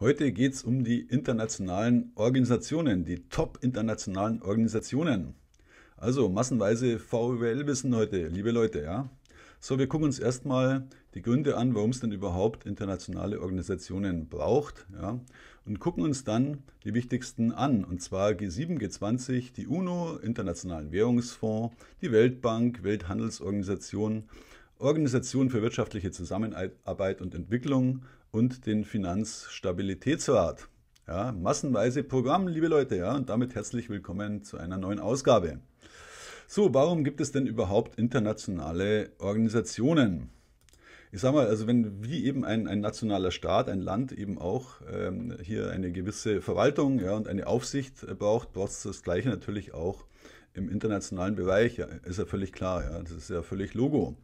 Heute geht es um die internationalen Organisationen, die top-internationalen Organisationen. Also massenweise VWL-Wissen heute, liebe Leute, ja. So, wir gucken uns erstmal die Gründe an, warum es denn überhaupt internationale Organisationen braucht, ja, und gucken uns dann die wichtigsten an, und zwar G7, G20, die UNO, Internationalen Währungsfonds, die Weltbank, Welthandelsorganisation, Organisation für wirtschaftliche Zusammenarbeit und Entwicklung, und den Finanzstabilitätsrat. Ja, massenweise Programm, liebe Leute, ja, und damit herzlich willkommen zu einer neuen Ausgabe. So, warum gibt es denn überhaupt internationale Organisationen? Ich sag mal, also wenn wie eben ein, ein nationaler Staat, ein Land eben auch ähm, hier eine gewisse Verwaltung ja, und eine Aufsicht äh, braucht, braucht es das Gleiche natürlich auch im internationalen Bereich. Ja, ist ja völlig klar, ja, das ist ja völlig Logo.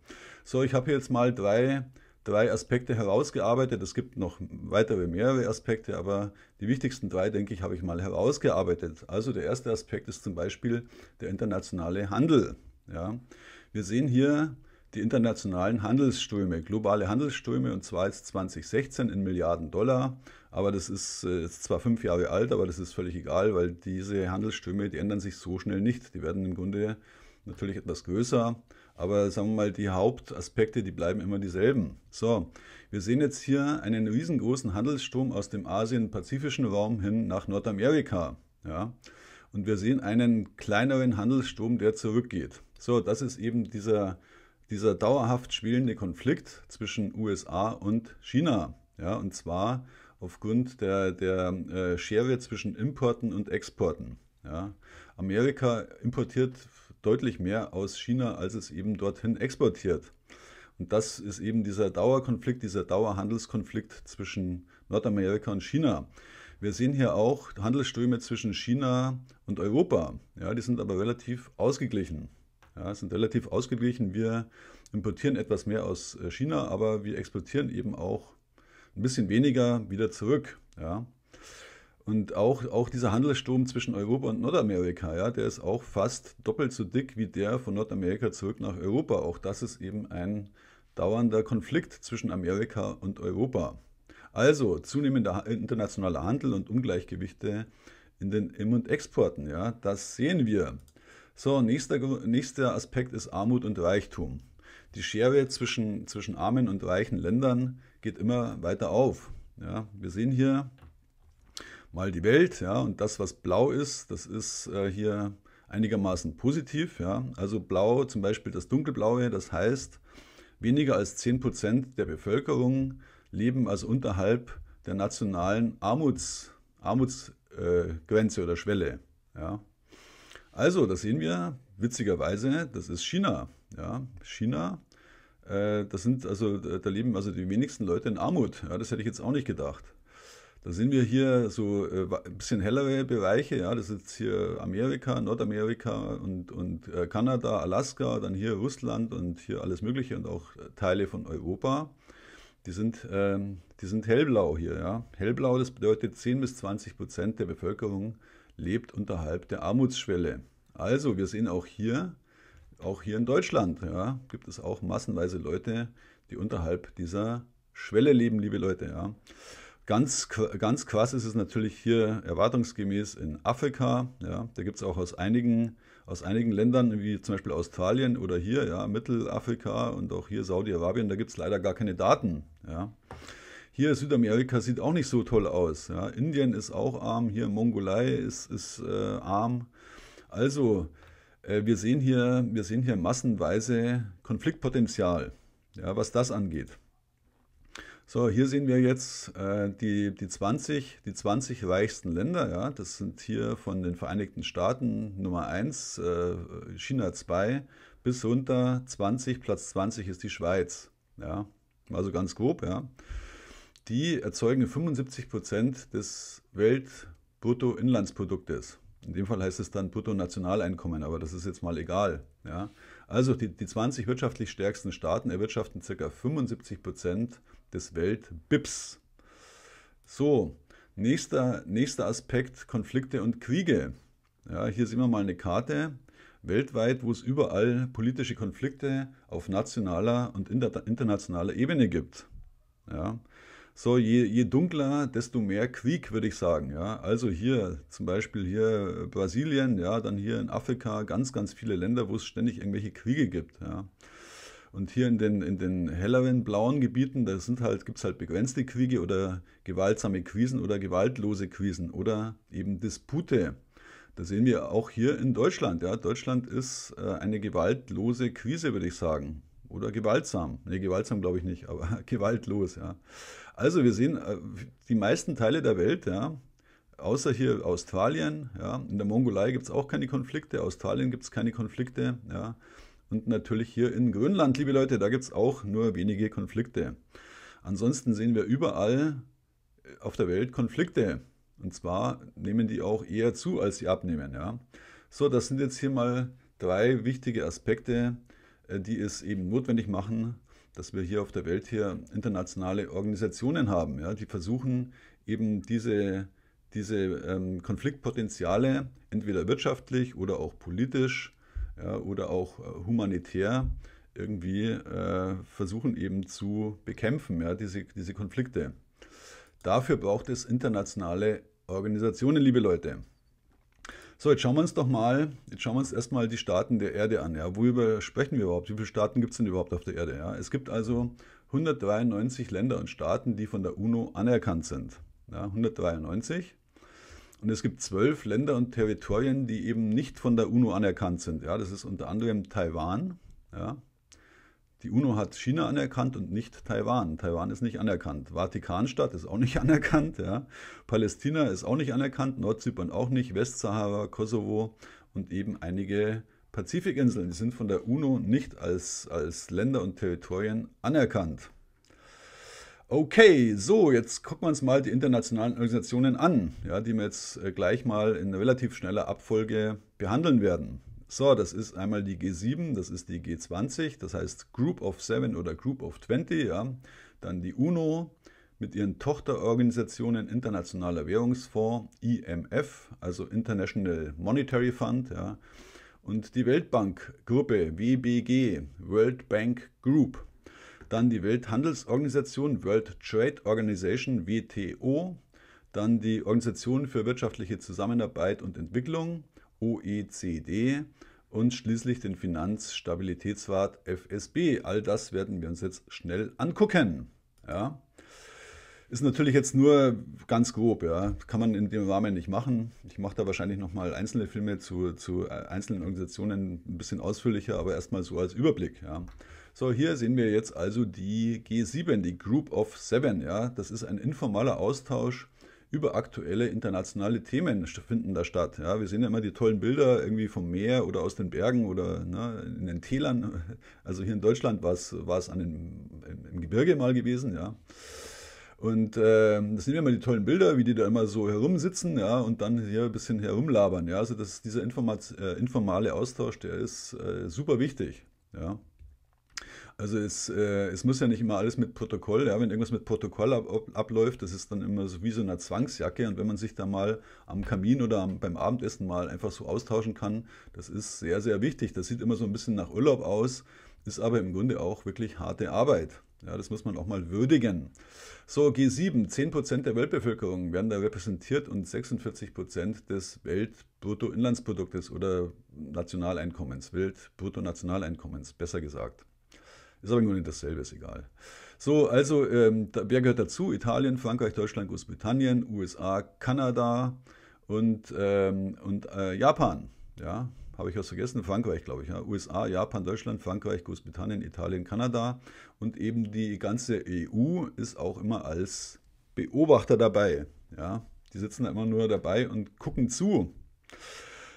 So, ich habe hier jetzt mal drei drei Aspekte herausgearbeitet. Es gibt noch weitere mehrere Aspekte, aber die wichtigsten drei, denke ich, habe ich mal herausgearbeitet. Also der erste Aspekt ist zum Beispiel der internationale Handel. Ja. Wir sehen hier die internationalen Handelsströme, globale Handelsströme, und zwar jetzt 2016 in Milliarden Dollar. Aber das ist, äh, ist zwar fünf Jahre alt, aber das ist völlig egal, weil diese Handelsströme, die ändern sich so schnell nicht. Die werden im Grunde natürlich etwas größer aber sagen wir mal, die Hauptaspekte, die bleiben immer dieselben. So, wir sehen jetzt hier einen riesengroßen Handelssturm aus dem Asien-Pazifischen Raum hin nach Nordamerika. Ja? Und wir sehen einen kleineren Handelssturm, der zurückgeht. So, das ist eben dieser, dieser dauerhaft schwelende Konflikt zwischen USA und China. Ja? Und zwar aufgrund der, der äh, Schere zwischen Importen und Exporten. Ja? Amerika importiert deutlich mehr aus China, als es eben dorthin exportiert. Und das ist eben dieser Dauerkonflikt, dieser Dauerhandelskonflikt zwischen Nordamerika und China. Wir sehen hier auch Handelsströme zwischen China und Europa. Ja, die sind aber relativ ausgeglichen. Ja, sind relativ ausgeglichen. Wir importieren etwas mehr aus äh, China, aber wir exportieren eben auch ein bisschen weniger wieder zurück. Ja. Und auch, auch dieser Handelsstrom zwischen Europa und Nordamerika, ja, der ist auch fast doppelt so dick wie der von Nordamerika zurück nach Europa. Auch das ist eben ein dauernder Konflikt zwischen Amerika und Europa. Also zunehmender internationaler Handel und Ungleichgewichte in den Im- und Exporten, ja, das sehen wir. So, nächster, nächster Aspekt ist Armut und Reichtum. Die Schere zwischen, zwischen armen und reichen Ländern geht immer weiter auf. Ja, wir sehen hier mal die Welt, ja, und das, was blau ist, das ist äh, hier einigermaßen positiv, ja. Also blau, zum Beispiel das dunkelblaue, das heißt, weniger als 10% der Bevölkerung leben also unterhalb der nationalen Armuts, Armutsgrenze äh, oder Schwelle, ja. Also, das sehen wir witzigerweise, das ist China, ja. China äh, das sind also, da leben also die wenigsten Leute in Armut. Ja, das hätte ich jetzt auch nicht gedacht. Da sind wir hier so äh, ein bisschen hellere Bereiche, ja, das ist jetzt hier Amerika, Nordamerika und, und äh, Kanada, Alaska, dann hier Russland und hier alles Mögliche und auch äh, Teile von Europa. Die sind, ähm, die sind hellblau hier, ja. Hellblau, das bedeutet 10 bis 20 Prozent der Bevölkerung lebt unterhalb der Armutsschwelle. Also, wir sehen auch hier, auch hier in Deutschland, ja, gibt es auch massenweise Leute, die unterhalb dieser Schwelle leben, liebe Leute, ja. Ganz, ganz krass ist es natürlich hier erwartungsgemäß in Afrika. Ja. Da gibt es auch aus einigen, aus einigen Ländern, wie zum Beispiel Australien oder hier, ja, Mittelafrika und auch hier Saudi-Arabien, da gibt es leider gar keine Daten. Ja. Hier Südamerika sieht auch nicht so toll aus. Ja. Indien ist auch arm, hier Mongolei ist, ist äh, arm. Also, äh, wir, sehen hier, wir sehen hier massenweise Konfliktpotenzial, ja, was das angeht. So, hier sehen wir jetzt äh, die, die, 20, die 20 reichsten Länder. Ja? Das sind hier von den Vereinigten Staaten Nummer 1, äh, China 2, bis runter 20, Platz 20 ist die Schweiz. Ja? Also ganz grob, ja. Die erzeugen 75 Prozent des Weltbruttoinlandsproduktes. In dem Fall heißt es dann Bruttonationaleinkommen, aber das ist jetzt mal egal. Ja? Also die, die 20 wirtschaftlich stärksten Staaten erwirtschaften ca. 75 Prozent des Weltbips. So, nächster, nächster Aspekt, Konflikte und Kriege. Ja, hier sehen wir mal eine Karte weltweit, wo es überall politische Konflikte auf nationaler und internationaler Ebene gibt. Ja. So, je, je dunkler, desto mehr Krieg, würde ich sagen. Ja. Also hier zum Beispiel hier Brasilien, ja, dann hier in Afrika ganz, ganz viele Länder, wo es ständig irgendwelche Kriege gibt. Ja. Und hier in den, in den helleren blauen Gebieten, da halt, gibt es halt begrenzte Kriege oder gewaltsame Krisen oder gewaltlose Krisen oder eben Dispute. Das sehen wir auch hier in Deutschland. Ja. Deutschland ist äh, eine gewaltlose Krise, würde ich sagen. Oder gewaltsam. Ne, gewaltsam glaube ich nicht, aber gewaltlos, ja. Also wir sehen, äh, die meisten Teile der Welt, ja, außer hier Australien, ja, in der Mongolei gibt es auch keine Konflikte, Australien gibt es keine Konflikte, ja. Und natürlich hier in Grönland, liebe Leute, da gibt es auch nur wenige Konflikte. Ansonsten sehen wir überall äh, auf der Welt Konflikte. Und zwar nehmen die auch eher zu, als sie abnehmen. Ja? So, das sind jetzt hier mal drei wichtige Aspekte, äh, die es eben notwendig machen, dass wir hier auf der Welt hier internationale Organisationen haben, ja? die versuchen eben diese, diese ähm, Konfliktpotenziale entweder wirtschaftlich oder auch politisch ja, oder auch äh, humanitär irgendwie äh, versuchen eben zu bekämpfen, ja, diese, diese Konflikte. Dafür braucht es internationale Organisationen, liebe Leute. So, jetzt schauen wir uns doch mal, jetzt schauen wir uns erstmal die Staaten der Erde an. Ja. Worüber sprechen wir überhaupt? Wie viele Staaten gibt es denn überhaupt auf der Erde? Ja? Es gibt also 193 Länder und Staaten, die von der UNO anerkannt sind. Ja, 193. Und es gibt zwölf Länder und Territorien, die eben nicht von der UNO anerkannt sind. Ja, das ist unter anderem Taiwan. Ja. Die UNO hat China anerkannt und nicht Taiwan. Taiwan ist nicht anerkannt. Vatikanstadt ist auch nicht anerkannt. Ja. Palästina ist auch nicht anerkannt. Nordzypern auch nicht. Westsahara, Kosovo und eben einige Pazifikinseln. Die sind von der UNO nicht als, als Länder und Territorien anerkannt. Okay, so, jetzt gucken wir uns mal die internationalen Organisationen an, ja, die wir jetzt äh, gleich mal in relativ schneller Abfolge behandeln werden. So, das ist einmal die G7, das ist die G20, das heißt Group of Seven oder Group of 20, ja. Dann die UNO mit ihren Tochterorganisationen Internationaler Währungsfonds, IMF, also International Monetary Fund, ja. Und die Weltbankgruppe, WBG, World Bank Group dann die Welthandelsorganisation World Trade Organization WTO, dann die Organisation für wirtschaftliche Zusammenarbeit und Entwicklung OECD und schließlich den Finanzstabilitätsrat FSB. All das werden wir uns jetzt schnell angucken. Ja. Ist natürlich jetzt nur ganz grob, ja. Kann man in dem Rahmen nicht machen. Ich mache da wahrscheinlich nochmal einzelne Filme zu, zu äh, einzelnen Organisationen ein bisschen ausführlicher, aber erstmal so als Überblick, ja. So, hier sehen wir jetzt also die G7, die Group of Seven. Ja? Das ist ein informaler Austausch über aktuelle internationale Themen finden da statt. Ja, wir sehen ja immer die tollen Bilder irgendwie vom Meer oder aus den Bergen oder ne, in den Tälern. Also hier in Deutschland war es, an den, im Gebirge mal gewesen, ja. Und äh, das sind ja immer die tollen Bilder, wie die da immer so herumsitzen, ja, und dann hier ein bisschen herumlabern, ja. Also das, dieser Informat, äh, informale Austausch, der ist äh, super wichtig, ja. Also es, äh, es muss ja nicht immer alles mit Protokoll, ja, wenn irgendwas mit Protokoll ab, ab, abläuft, das ist dann immer so wie so eine Zwangsjacke und wenn man sich da mal am Kamin oder am, beim Abendessen mal einfach so austauschen kann, das ist sehr, sehr wichtig. Das sieht immer so ein bisschen nach Urlaub aus, ist aber im Grunde auch wirklich harte Arbeit. Ja, das muss man auch mal würdigen. So, G7, 10% der Weltbevölkerung werden da repräsentiert und 46% des Weltbruttoinlandsproduktes oder Nationaleinkommens, Weltbruttonationaleinkommens, besser gesagt. Ist aber nur nicht dasselbe, ist egal. So, also, ähm, wer gehört dazu? Italien, Frankreich, Deutschland, Großbritannien, USA, Kanada und, ähm, und äh, Japan. Ja, habe ich was vergessen? Frankreich, glaube ich. Ja. USA, Japan, Deutschland, Frankreich, Großbritannien, Italien, Kanada. Und eben die ganze EU ist auch immer als Beobachter dabei. Ja, die sitzen da immer nur dabei und gucken zu.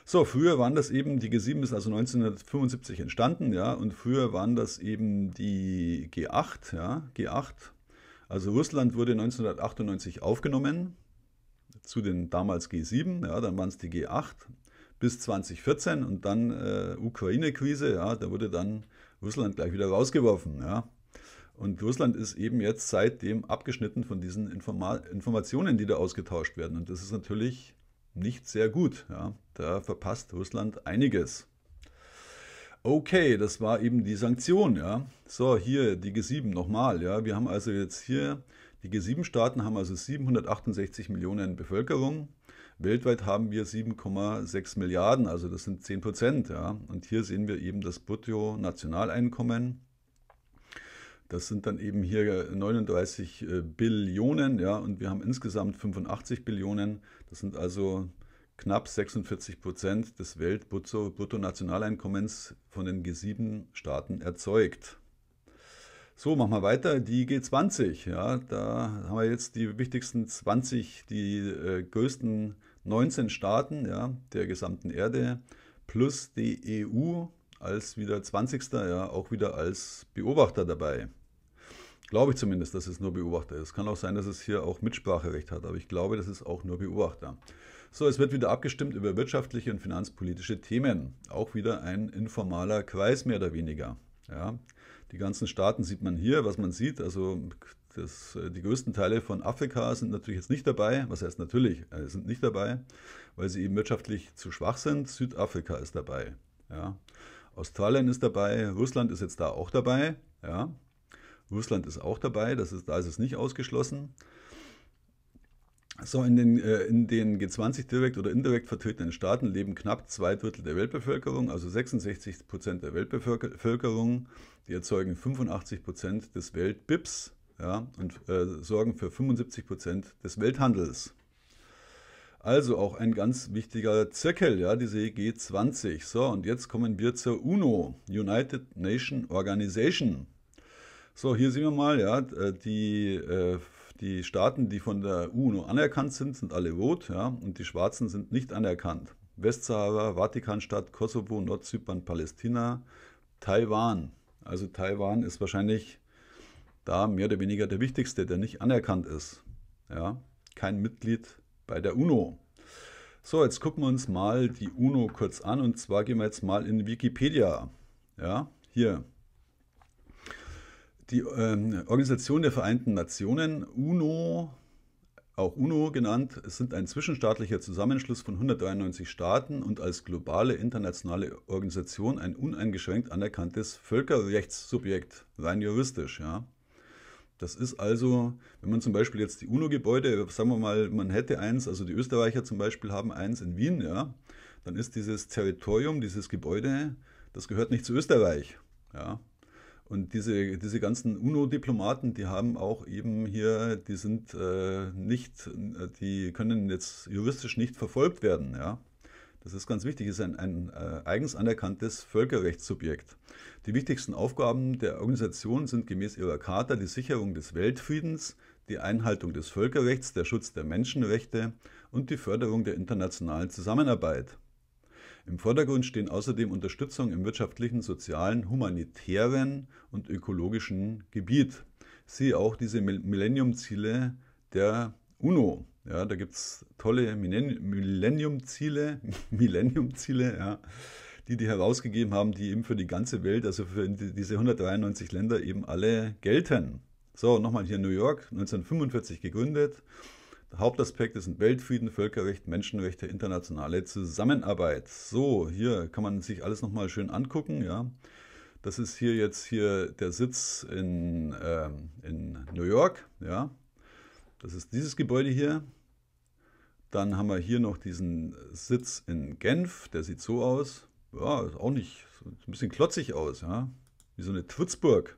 So, früher waren das eben, die G7 ist also 1975 entstanden, ja, und früher waren das eben die G8, ja, G8. Also Russland wurde 1998 aufgenommen zu den damals G7, ja, dann waren es die G8 bis 2014 und dann äh, Ukraine-Krise, ja, da wurde dann Russland gleich wieder rausgeworfen, ja. Und Russland ist eben jetzt seitdem abgeschnitten von diesen Informa Informationen, die da ausgetauscht werden. Und das ist natürlich nicht sehr gut. Ja. Da verpasst Russland einiges. Okay, das war eben die Sanktion. Ja. So, hier die G7 nochmal. Ja. Wir haben also jetzt hier, die G7-Staaten haben also 768 Millionen Bevölkerung. Weltweit haben wir 7,6 Milliarden, also das sind 10 Prozent. Ja. Und hier sehen wir eben das Brutto-Nationaleinkommen. Das sind dann eben hier 39 äh, äh, Billionen, ja, und wir haben insgesamt 85 Billionen. Das sind also knapp 46 Prozent des Weltbruttonationaleinkommens von den G7-Staaten erzeugt. So, machen wir weiter. Die G20, ja, da haben wir jetzt die wichtigsten 20, die äh, größten 19 Staaten ja, der gesamten Erde plus die EU als wieder 20. Ja, auch wieder als Beobachter dabei. Glaube ich zumindest, dass es nur Beobachter ist. Kann auch sein, dass es hier auch Mitspracherecht hat, aber ich glaube, das ist auch nur Beobachter. So, es wird wieder abgestimmt über wirtschaftliche und finanzpolitische Themen. Auch wieder ein informaler Kreis mehr oder weniger. Ja, die ganzen Staaten sieht man hier, was man sieht. Also das, äh, die größten Teile von Afrika sind natürlich jetzt nicht dabei. Was heißt natürlich? Äh, sind nicht dabei, weil sie eben wirtschaftlich zu schwach sind. Südafrika ist dabei. Ja. Australien ist dabei. Russland ist jetzt da auch dabei. Ja. Russland ist auch dabei, das ist, da ist es nicht ausgeschlossen. So, in den, äh, in den G20 direkt oder indirekt vertretenen Staaten leben knapp zwei Drittel der Weltbevölkerung, also 66 Prozent der Weltbevölkerung. Die erzeugen 85 Prozent des Weltbips ja, und äh, sorgen für 75 Prozent des Welthandels. Also auch ein ganz wichtiger Zirkel, ja, diese G20. So, und jetzt kommen wir zur UNO, United Nation Organization. So, hier sehen wir mal, ja, äh, die, äh, die Staaten, die von der UNO anerkannt sind, sind alle rot, ja, und die Schwarzen sind nicht anerkannt. Westsahara, Vatikanstadt, Kosovo, Nordzypern, Palästina, Taiwan. Also Taiwan ist wahrscheinlich da mehr oder weniger der wichtigste, der nicht anerkannt ist. Ja, kein Mitglied bei der UNO. So, jetzt gucken wir uns mal die UNO kurz an und zwar gehen wir jetzt mal in Wikipedia. Ja, hier die ähm, Organisation der Vereinten Nationen, UNO, auch UNO genannt, sind ein zwischenstaatlicher Zusammenschluss von 193 Staaten und als globale internationale Organisation ein uneingeschränkt anerkanntes Völkerrechtssubjekt, rein juristisch, ja. Das ist also, wenn man zum Beispiel jetzt die UNO-Gebäude, sagen wir mal, man hätte eins, also die Österreicher zum Beispiel haben eins in Wien, ja, dann ist dieses Territorium, dieses Gebäude, das gehört nicht zu Österreich, ja. Und diese, diese ganzen UNO-Diplomaten, die haben auch eben hier, die sind äh, nicht, die können jetzt juristisch nicht verfolgt werden. Ja? Das ist ganz wichtig, ist ein, ein äh, eigens anerkanntes Völkerrechtssubjekt. Die wichtigsten Aufgaben der Organisation sind gemäß ihrer Charta die Sicherung des Weltfriedens, die Einhaltung des Völkerrechts, der Schutz der Menschenrechte und die Förderung der internationalen Zusammenarbeit. Im Vordergrund stehen außerdem Unterstützung im wirtschaftlichen, sozialen, humanitären und ökologischen Gebiet. Siehe auch diese Millennium-Ziele der UNO. Ja, da gibt es tolle Millennium-Ziele, Millennium-Ziele, ja, die die herausgegeben haben, die eben für die ganze Welt, also für diese 193 Länder eben alle gelten. So, nochmal hier New York, 1945 gegründet, der Hauptaspekt ist ein Weltfrieden, Völkerrecht, Menschenrechte, internationale Zusammenarbeit. So, hier kann man sich alles nochmal schön angucken, ja. Das ist hier jetzt hier der Sitz in, äh, in New York, ja. Das ist dieses Gebäude hier. Dann haben wir hier noch diesen Sitz in Genf, der sieht so aus. Ja, ist auch nicht, ein bisschen klotzig aus, ja. Wie so eine Twitzburg.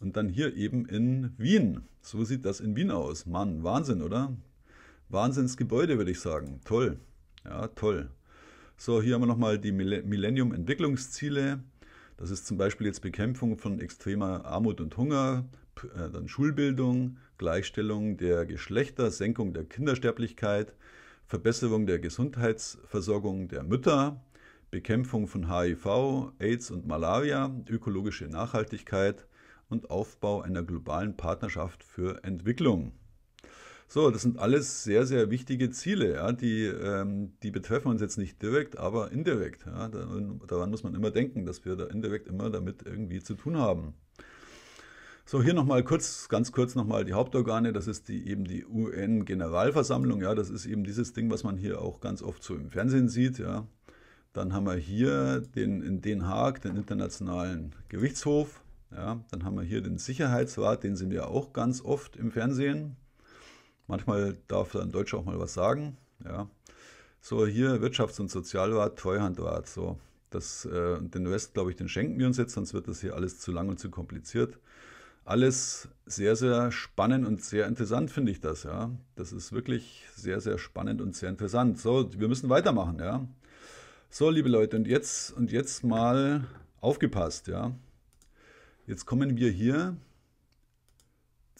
Und dann hier eben in Wien. So sieht das in Wien aus. Mann, Wahnsinn, oder? Wahnsinnsgebäude, würde ich sagen. Toll. Ja, toll. So, hier haben wir nochmal die Millennium-Entwicklungsziele. Das ist zum Beispiel jetzt Bekämpfung von extremer Armut und Hunger, äh, dann Schulbildung, Gleichstellung der Geschlechter, Senkung der Kindersterblichkeit, Verbesserung der Gesundheitsversorgung der Mütter, Bekämpfung von HIV, AIDS und Malaria, ökologische Nachhaltigkeit und Aufbau einer globalen Partnerschaft für Entwicklung. So, das sind alles sehr, sehr wichtige Ziele, ja, die, ähm, die betreffen uns jetzt nicht direkt, aber indirekt. Ja. Daran muss man immer denken, dass wir da indirekt immer damit irgendwie zu tun haben. So, hier nochmal kurz, ganz kurz nochmal die Hauptorgane. Das ist die, eben die UN-Generalversammlung. Ja, das ist eben dieses Ding, was man hier auch ganz oft so im Fernsehen sieht. Ja. Dann haben wir hier den, in Den Haag, den Internationalen Gerichtshof. Ja. Dann haben wir hier den Sicherheitsrat, den sehen wir auch ganz oft im Fernsehen. Manchmal darf ein Deutscher auch mal was sagen. Ja. So, hier Wirtschafts- und Sozialrat, Treuhandrat. So, das, äh, den Rest, glaube ich, den schenken wir uns jetzt, sonst wird das hier alles zu lang und zu kompliziert. Alles sehr, sehr spannend und sehr interessant, finde ich das, ja. Das ist wirklich sehr, sehr spannend und sehr interessant. So, wir müssen weitermachen, ja. So, liebe Leute, und jetzt, und jetzt mal aufgepasst, ja. Jetzt kommen wir hier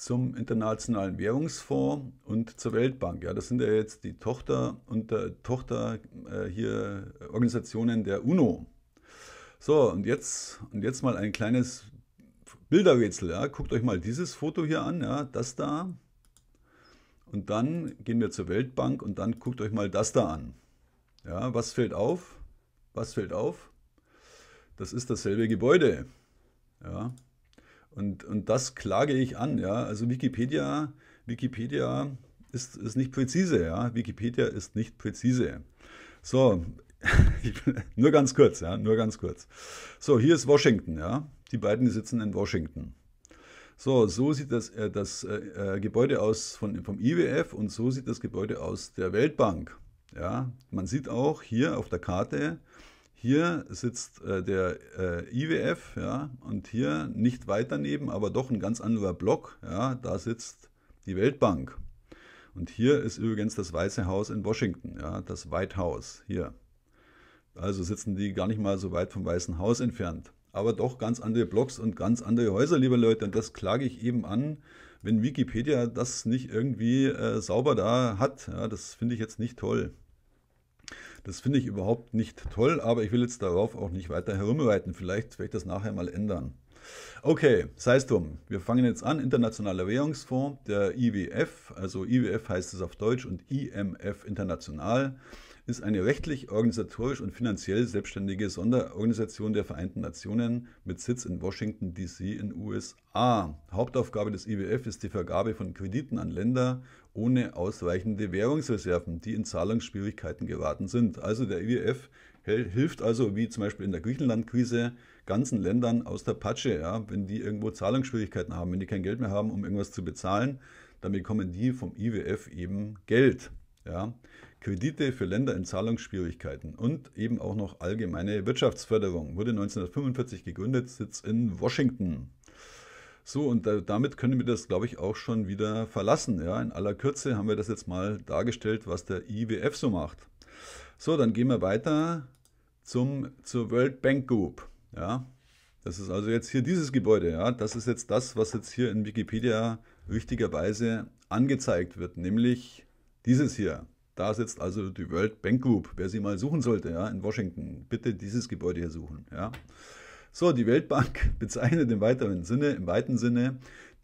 zum Internationalen Währungsfonds und zur Weltbank. Ja, das sind ja jetzt die Tochter und der äh, Tochter äh, hier äh, Organisationen der UNO. So, und jetzt, und jetzt mal ein kleines Bilderrätsel. Ja. Guckt euch mal dieses Foto hier an, ja, das da. Und dann gehen wir zur Weltbank und dann guckt euch mal das da an. Ja, was fällt auf? Was fällt auf? Das ist dasselbe Gebäude. Ja, und, und das klage ich an, ja. Also Wikipedia, Wikipedia ist, ist nicht präzise, ja. Wikipedia ist nicht präzise. So, nur ganz kurz, ja, nur ganz kurz. So, hier ist Washington, ja. Die beiden sitzen in Washington. So, so sieht das, äh, das äh, äh Gebäude aus von, vom IWF und so sieht das Gebäude aus der Weltbank. Ja, man sieht auch hier auf der Karte, hier sitzt äh, der äh, IWF, ja, und hier nicht weit daneben, aber doch ein ganz anderer Block, ja, da sitzt die Weltbank. Und hier ist übrigens das Weiße Haus in Washington, ja, das White House hier. Also sitzen die gar nicht mal so weit vom Weißen Haus entfernt. Aber doch ganz andere Blogs und ganz andere Häuser, liebe Leute. Und das klage ich eben an, wenn Wikipedia das nicht irgendwie äh, sauber da hat. Ja, das finde ich jetzt nicht toll. Das finde ich überhaupt nicht toll, aber ich will jetzt darauf auch nicht weiter herumreiten. Vielleicht werde ich das nachher mal ändern. Okay, sei es drum. Wir fangen jetzt an. Internationaler Währungsfonds, der IWF. Also IWF heißt es auf Deutsch und IMF International ist eine rechtlich, organisatorisch und finanziell selbstständige Sonderorganisation der Vereinten Nationen mit Sitz in Washington, D.C. in USA. Hauptaufgabe des IWF ist die Vergabe von Krediten an Länder ohne ausreichende Währungsreserven, die in Zahlungsschwierigkeiten geraten sind. Also der IWF hilft also, wie zum Beispiel in der Griechenland-Krise, ganzen Ländern aus der Patsche, ja, wenn die irgendwo Zahlungsschwierigkeiten haben, wenn die kein Geld mehr haben, um irgendwas zu bezahlen, dann bekommen die vom IWF eben Geld. Ja. Kredite für Länder in Zahlungsschwierigkeiten und eben auch noch allgemeine Wirtschaftsförderung. Wurde 1945 gegründet, sitzt in Washington. So, und damit können wir das, glaube ich, auch schon wieder verlassen. Ja, in aller Kürze haben wir das jetzt mal dargestellt, was der IWF so macht. So, dann gehen wir weiter zum, zur World Bank Group. Ja, das ist also jetzt hier dieses Gebäude. Ja, das ist jetzt das, was jetzt hier in Wikipedia richtigerweise angezeigt wird, nämlich dieses hier. Da sitzt also die World Bank Group. Wer sie mal suchen sollte, ja, in Washington, bitte dieses Gebäude hier suchen. Ja. So, die Weltbank bezeichnet im weiteren Sinne, im weiten Sinne,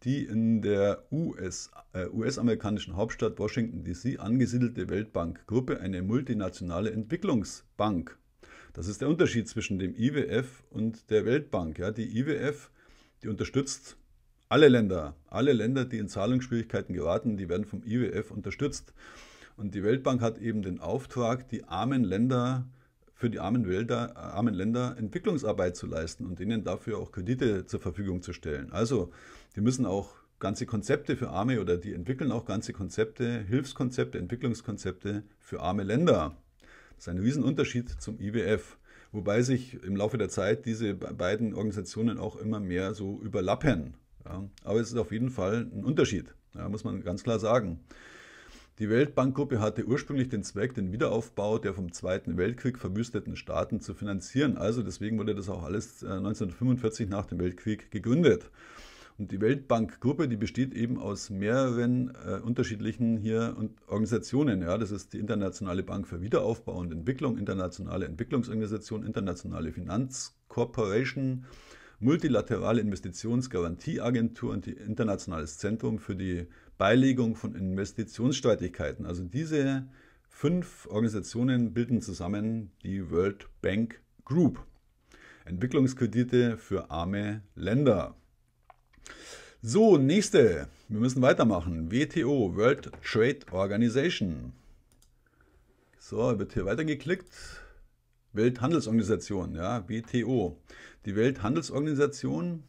die in der US-amerikanischen äh, US Hauptstadt Washington DC angesiedelte Weltbankgruppe, eine multinationale Entwicklungsbank. Das ist der Unterschied zwischen dem IWF und der Weltbank. Ja, die IWF, die unterstützt alle Länder. Alle Länder, die in Zahlungsschwierigkeiten geraten, die werden vom IWF unterstützt. Und die Weltbank hat eben den Auftrag, die armen Länder für die armen, Wälder, äh, armen Länder Entwicklungsarbeit zu leisten und ihnen dafür auch Kredite zur Verfügung zu stellen. Also die müssen auch ganze Konzepte für arme oder die entwickeln auch ganze Konzepte, Hilfskonzepte, Entwicklungskonzepte für arme Länder. Das ist ein Riesenunterschied zum IWF, wobei sich im Laufe der Zeit diese beiden Organisationen auch immer mehr so überlappen. Ja, aber es ist auf jeden Fall ein Unterschied, ja, muss man ganz klar sagen. Die Weltbankgruppe hatte ursprünglich den Zweck, den Wiederaufbau der vom Zweiten Weltkrieg verwüsteten Staaten zu finanzieren. Also deswegen wurde das auch alles 1945 äh, nach dem Weltkrieg gegründet. Und die Weltbankgruppe, die besteht eben aus mehreren äh, unterschiedlichen hier und Organisationen. Ja, das ist die Internationale Bank für Wiederaufbau und Entwicklung, Internationale Entwicklungsorganisation, Internationale Finanzcorporation, Multilaterale Investitionsgarantieagentur und die Internationales Zentrum für die Beilegung von Investitionsstreitigkeiten. Also diese fünf Organisationen bilden zusammen die World Bank Group. Entwicklungskredite für arme Länder. So, nächste. Wir müssen weitermachen. WTO, World Trade Organization. So, wird hier weitergeklickt. Welthandelsorganisation, ja, WTO. Die Welthandelsorganisation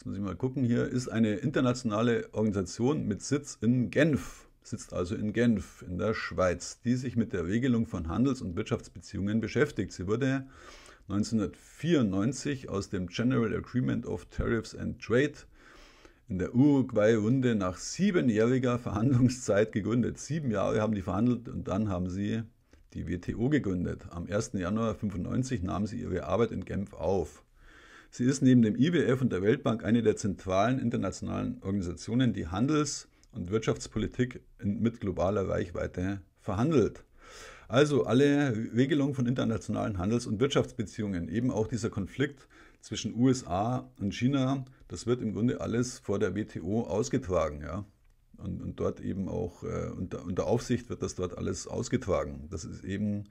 jetzt muss ich mal gucken hier, ist eine internationale Organisation mit Sitz in Genf, sitzt also in Genf in der Schweiz, die sich mit der Regelung von Handels- und Wirtschaftsbeziehungen beschäftigt. Sie wurde 1994 aus dem General Agreement of Tariffs and Trade in der Uruguay-Runde nach siebenjähriger Verhandlungszeit gegründet. Sieben Jahre haben die verhandelt und dann haben sie die WTO gegründet. Am 1. Januar 1995 nahmen sie ihre Arbeit in Genf auf. Sie ist neben dem IWF und der Weltbank eine der zentralen internationalen Organisationen, die Handels- und Wirtschaftspolitik mit globaler Reichweite verhandelt. Also alle Regelungen von internationalen Handels- und Wirtschaftsbeziehungen, eben auch dieser Konflikt zwischen USA und China, das wird im Grunde alles vor der WTO ausgetragen, ja. Und, und dort eben auch äh, unter, unter, Aufsicht wird das dort alles ausgetragen. Das ist eben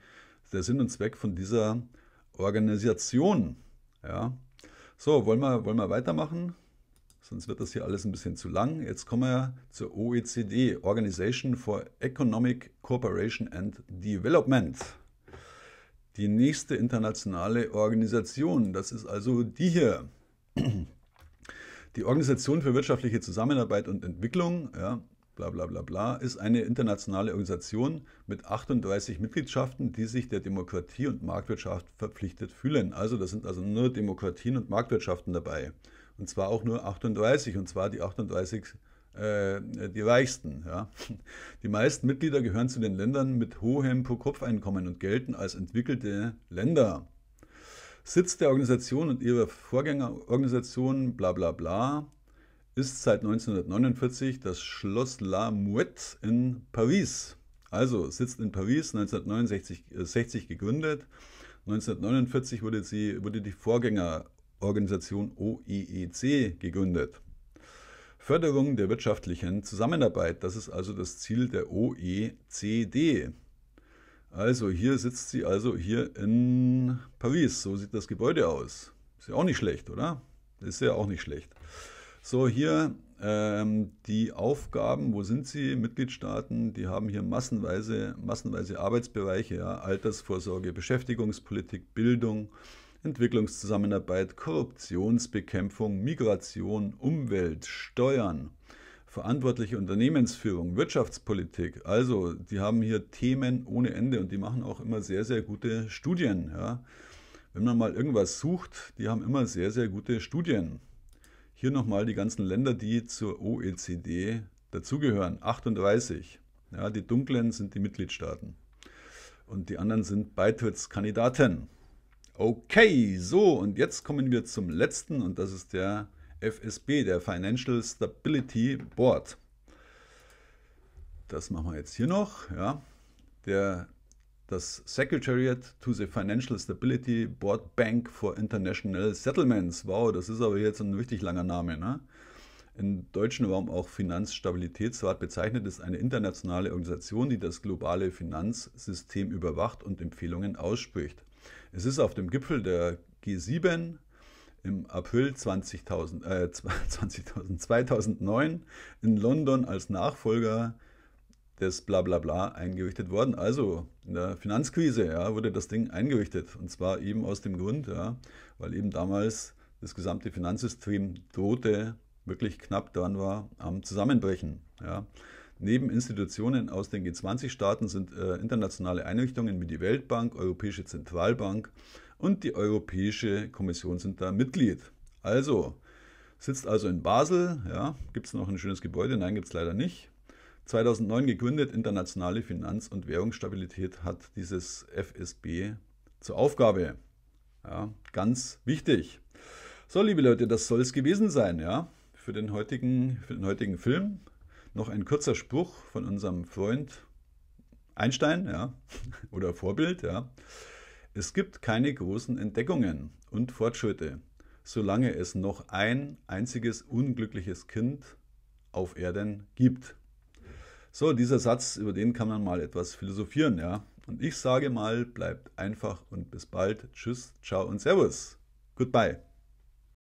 der Sinn und Zweck von dieser Organisation, ja. So, wollen wir, wollen wir weitermachen? Sonst wird das hier alles ein bisschen zu lang. Jetzt kommen wir zur OECD, Organization for Economic Cooperation and Development. Die nächste internationale Organisation, das ist also die hier. Die Organisation für wirtschaftliche Zusammenarbeit und Entwicklung, ja, bla bla bla bla, ist eine internationale Organisation mit 38 Mitgliedschaften, die sich der Demokratie und Marktwirtschaft verpflichtet fühlen. Also das sind also nur Demokratien und Marktwirtschaften dabei. Und zwar auch nur 38, und zwar die 38 äh, die reichsten. Ja. Die meisten Mitglieder gehören zu den Ländern mit hohem Pro-Kopf-Einkommen und gelten als entwickelte Länder. Sitz der Organisation und ihrer Vorgängerorganisation, bla bla bla, ist seit 1949 das Schloss La Muette in Paris. Also sitzt in Paris, 1969 äh, gegründet. 1949 wurde, sie, wurde die Vorgängerorganisation OIEC gegründet. Förderung der wirtschaftlichen Zusammenarbeit, das ist also das Ziel der OECD. Also hier sitzt sie also hier in Paris. So sieht das Gebäude aus. Ist ja auch nicht schlecht, oder? Ist ja auch nicht schlecht. So, hier ähm, die Aufgaben, wo sind sie? Mitgliedstaaten, die haben hier massenweise, massenweise Arbeitsbereiche, ja, Altersvorsorge, Beschäftigungspolitik, Bildung, Entwicklungszusammenarbeit, Korruptionsbekämpfung, Migration, Umwelt, Steuern, verantwortliche Unternehmensführung, Wirtschaftspolitik. Also, die haben hier Themen ohne Ende und die machen auch immer sehr, sehr gute Studien. Ja. Wenn man mal irgendwas sucht, die haben immer sehr, sehr gute Studien. Hier nochmal die ganzen Länder, die zur OECD dazugehören. 38. Ja, die dunklen sind die Mitgliedstaaten. Und die anderen sind Beitrittskandidaten. Okay, so, und jetzt kommen wir zum letzten und das ist der FSB, der Financial Stability Board. Das machen wir jetzt hier noch. Ja. Der das Secretariat to the Financial Stability Board Bank for International Settlements. Wow, das ist aber jetzt ein richtig langer Name. Ne? Im deutschen Raum auch Finanzstabilitätsrat bezeichnet ist eine internationale Organisation, die das globale Finanzsystem überwacht und Empfehlungen ausspricht. Es ist auf dem Gipfel der G7 im April 2000, äh, 2000, 2009 in London als Nachfolger des Blablabla eingerichtet worden. Also in der Finanzkrise ja, wurde das Ding eingerichtet. Und zwar eben aus dem Grund, ja, weil eben damals das gesamte Finanzsystem drohte, wirklich knapp dran war am Zusammenbrechen. Ja. Neben Institutionen aus den G20-Staaten sind äh, internationale Einrichtungen wie die Weltbank, Europäische Zentralbank und die Europäische Kommission sind da Mitglied. Also, sitzt also in Basel, ja, gibt es noch ein schönes Gebäude? Nein, gibt es leider nicht. 2009 gegründet, Internationale Finanz- und Währungsstabilität hat dieses FSB zur Aufgabe. Ja, ganz wichtig. So, liebe Leute, das soll es gewesen sein, ja, für den, heutigen, für den heutigen Film. Noch ein kurzer Spruch von unserem Freund Einstein, ja, oder Vorbild, ja. Es gibt keine großen Entdeckungen und Fortschritte, solange es noch ein einziges unglückliches Kind auf Erden gibt. So, dieser Satz, über den kann man mal etwas philosophieren, ja. Und ich sage mal, bleibt einfach und bis bald. Tschüss, ciao und servus. Goodbye.